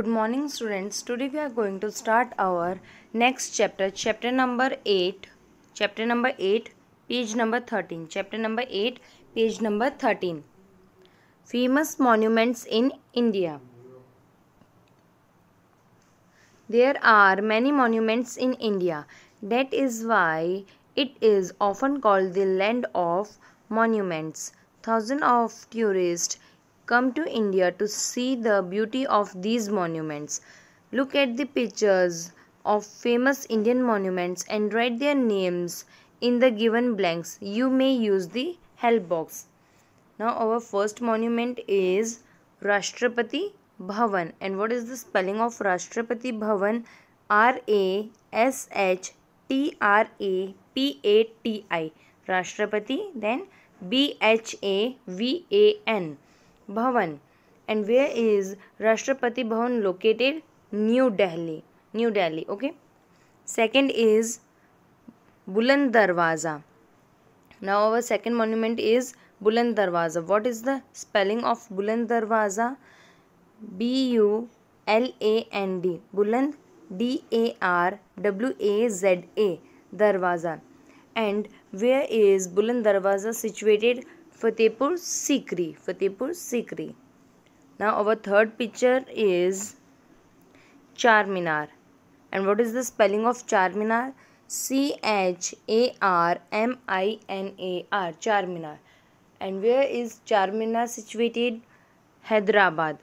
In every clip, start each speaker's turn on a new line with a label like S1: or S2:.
S1: good morning students today we are going to start our next chapter chapter number 8 chapter number 8 page number 13 chapter number 8 page number 13 famous monuments in india there are many monuments in india that is why it is often called the land of monuments thousands of tourists come to India to see the beauty of these monuments. Look at the pictures of famous Indian monuments and write their names in the given blanks. You may use the help box. Now our first monument is Rashtrapati Bhavan. And what is the spelling of Rashtrapati Bhavan? R A S H T R A P A T I. Rashtrapati then B H A V A N. Bhavan. And where is Rashtrapati Bhavan located? New Delhi. New Delhi, okay. Second is Buland Darwaza. Now our second monument is Buland Darwaza. What is the spelling of Buland Darwaza? B U L A N D. Buland D A R W A Z A. Darwaza. And where is Buland Darwaza situated? Fatehpur Sikri Fatehpur Sikri ना our third picture is Charminar and what is the spelling of Charminar C H A R M I N A R Charminar and where is Charminar situated Hyderabad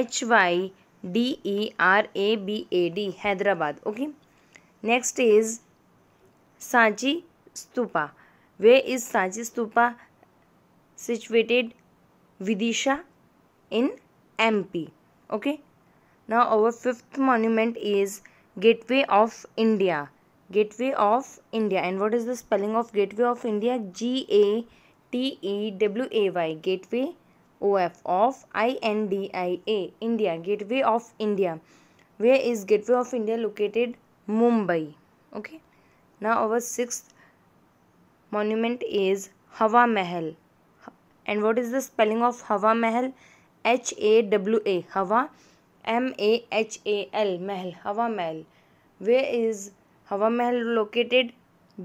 S1: H Y D E R A B A D Hyderabad okay next is Sanchi Stupa where is Sanchi Stupa situated Vidisha in MP. Okay. Now our fifth monument is Gateway of India. Gateway of India. And what is the spelling of Gateway of India? G A T E W A Y. Gateway O F of I N D I A. India. Gateway of India. Where is Gateway of India located? Mumbai. Okay. Now our sixth monument is Hawa Mahal and what is the spelling of Hawa Mahal H A W A Hawa M A H A L Mahal Hawa Mahal where is Hawa Mahal located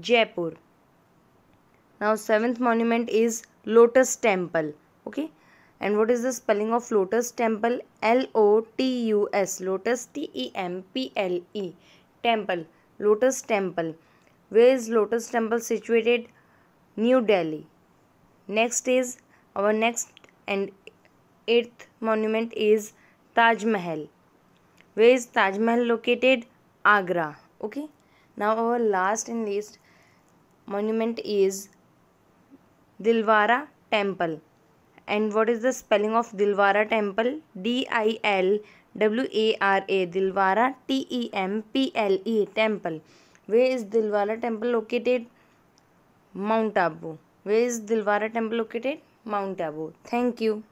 S1: Jaipur now seventh monument is Lotus Temple okay and what is the spelling of Lotus Temple L O T U S Lotus T E M P L E Temple Lotus Temple where is Lotus Temple situated New Delhi next is our next and eighth monument is Taj Mahal. Where is Taj Mahal located? Agra. Okay. Now our last and least monument is Dilwara Temple. And what is the spelling of Dilwara Temple? D I L W A R A Dilwara T E M P L E Temple. Where is Dilwara Temple located? Mount Abu. where is dilwara temple located mount abu thank you